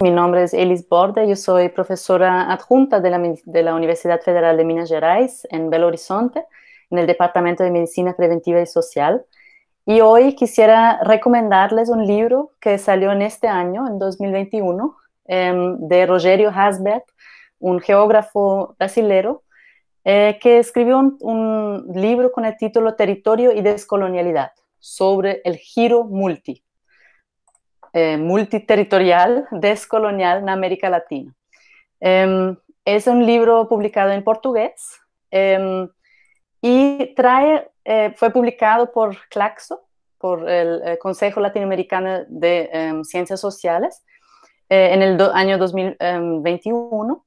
Mi nombre es Elis Borde, yo soy profesora adjunta de la, Universidad Federal de Minas Gerais en Belo Horizonte, en el Departamento de Medicina Preventiva y Social. Y hoy quisiera recomendarles un libro que salió en este año, en 2021, em, de Rogerio Hasbert, un geógrafo brasilero eh, que escribió un, libro con el título Territorio y Descolonialidad, sobre el giro multi, eh, multiterritorial, descolonial en América Latina. Em, es un libro publicado en portugués em, y trae, eh, fue publicado por Claxo, por el Consejo Latinoamericano de em, Ciencias Sociales, en el año 2021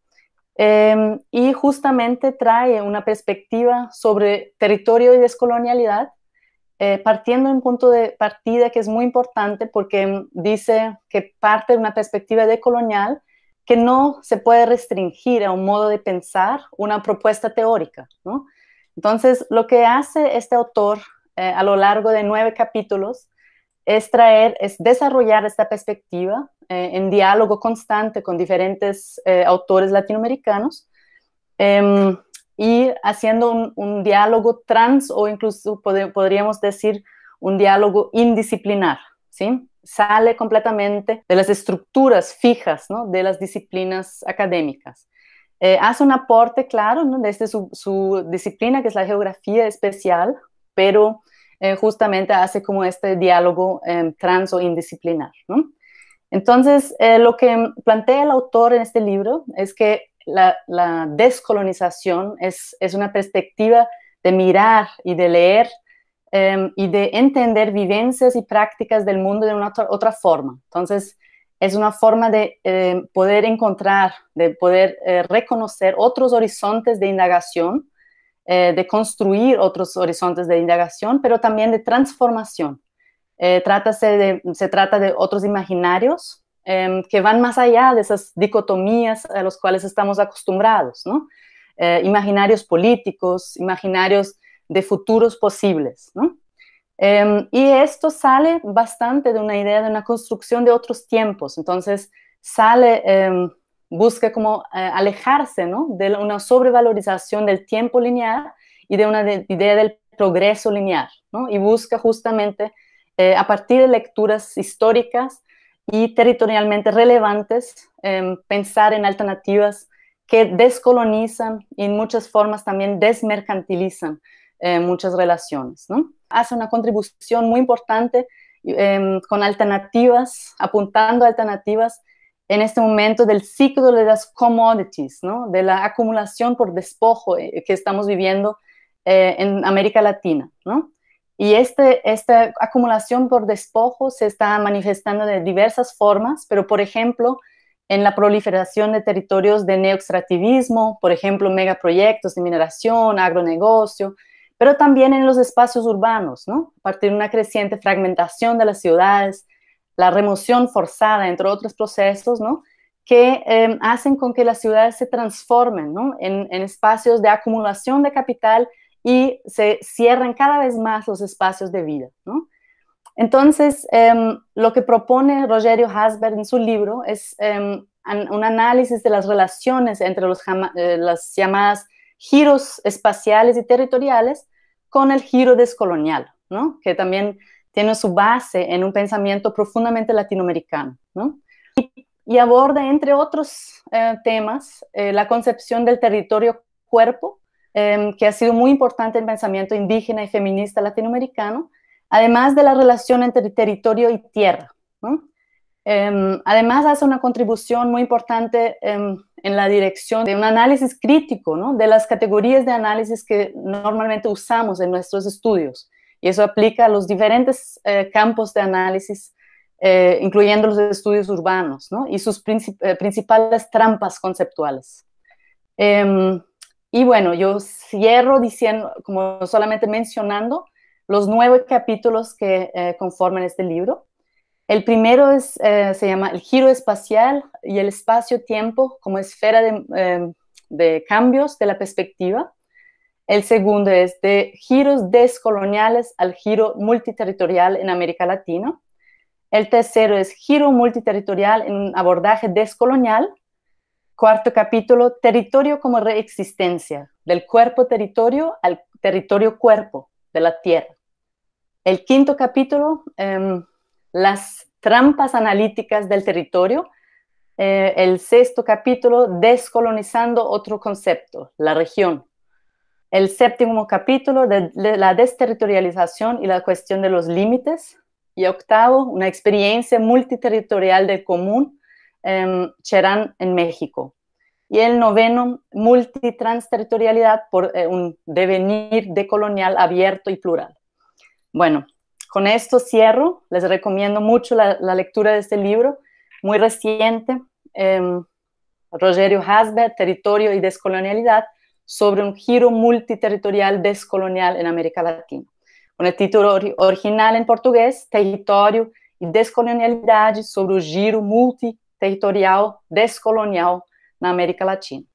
Em, y justamente trae una perspectiva sobre territorio y descolonialidad, eh, partiendo de un punto de partida que es muy importante porque em, dice que parte de una perspectiva decolonial que no se puede restringir a un modo de pensar una propuesta teórica. ¿no? Entonces, lo que hace este autor eh, a lo largo de nueve capítulos es traer, es desarrollar esta perspectiva eh, en diálogo constante con diferentes eh, autores latinoamericanos em, y haciendo un, diálogo trans o incluso podríamos decir un diálogo indisciplinar, ¿sí? Sale completamente de las estructuras fijas, ¿no? De las disciplinas académicas. Eh, hace un aporte, claro, ¿no? desde este, su, su disciplina, que es la geografía especial, pero eh, justamente hace como este diálogo eh, trans o indisciplinar. Entonces, eh, lo que plantea el autor en este libro es que la, descolonización es, una perspectiva de mirar y de leer em, y de entender vivencias y prácticas del mundo de una otra, forma. Entonces, es una forma de em, poder encontrar, de poder eh, reconocer otros horizontes de indagación eh, de construir otros horizontes de indagación, pero también de transformación. Eh, se trata de otros imaginarios em, que van más allá de esas dicotomías a las cuales estamos acostumbrados, ¿no? Eh, imaginarios políticos, imaginarios de futuros posibles. ¿no? Em, y esto sale bastante de una idea de una construcción de otros tiempos. Entonces, sale em, busca como eh, alejarse de una sobrevalorización del tiempo lineal y de una idea del progreso lineal, y busca justamente eh, a partir de lecturas históricas y territorialmente relevantes em, pensar en alternativas que descolonizan y en muchas formas también desmercantilizan eh, muchas relaciones. Hace una contribución muy importante em, con alternativas, apuntando a alternativas en este momento del ciclo de las commodities, ¿no? de la acumulación por despojo eh, que estamos viviendo eh, en América Latina. Y este, esta acumulación por despojo se está manifestando de diversas formas, pero por ejemplo, en la proliferación de territorios de neoextractivismo, por ejemplo, megaproyectos de mineración, agronegocio, pero también en los espacios urbanos, ¿no? A partir de una creciente fragmentación de las ciudades, la remoción forzada, entre otros procesos, ¿no? que em, hacen con que las ciudades se transformen en, espacios de acumulación de capital y se cierren cada vez más los espacios de vida. Entonces, em, lo que propone Rogerio Hasberg en su libro es em, un análisis de las relaciones entre los, eh, las llamadas giros espaciales y territoriales con el giro descolonial, que también tiene su base en un pensamiento profundamente latinoamericano, ¿no? y, aborda, entre otros eh, temas, eh, la concepción del territorio cuerpo, em, que ha sido muy importante en el pensamiento indígena y feminista latinoamericano, además de la relación entre territorio y tierra. Em, además, hace una contribución muy importante em, en la dirección de un análisis crítico ¿no? de las categorías de análisis que normalmente usamos en nuestros estudios y eso aplica a los diferentes eh, campos de análisis, eh, incluyendo los estudios urbanos, ¿no? Y sus eh, principales trampas conceptuales. Em, y bueno, yo cierro diciendo, como solamente mencionando, los nueve capítulos que conforman este libro. El primero es, se llama El giro espacial y el espacio-tiempo como esfera de, em, cambios de la perspectiva. El segundo es de giros descoloniales al giro multiterritorial en América Latina. El tercero es giro multiterritorial en un abordaje descolonial. Cuarto capítulo, territorio como reexistencia, del cuerpo-territorio al territorio-cuerpo de la tierra. El quinto capítulo, em, las trampas analíticas del territorio. Eh, el sexto capítulo, descolonizando otro concepto, la región el séptimo capítulo de la desterritorialización y la cuestión de los límites, y octavo, una experiencia multiterritorial del común, em, Cherán en México. Y el noveno, multitransterritorialidad por eh, un devenir decolonial abierto y plural. Bueno, con esto cierro. Les recomiendo mucho la, lectura de este libro, muy reciente. Em, Rogerio Hasbert, Territorio y Descolonialidad, sobre un giro multiterritorial descolonial en América Latina, com o título original em português, Território e Descolonialidade sobre o Giro Multiterritorial Descolonial na América Latina.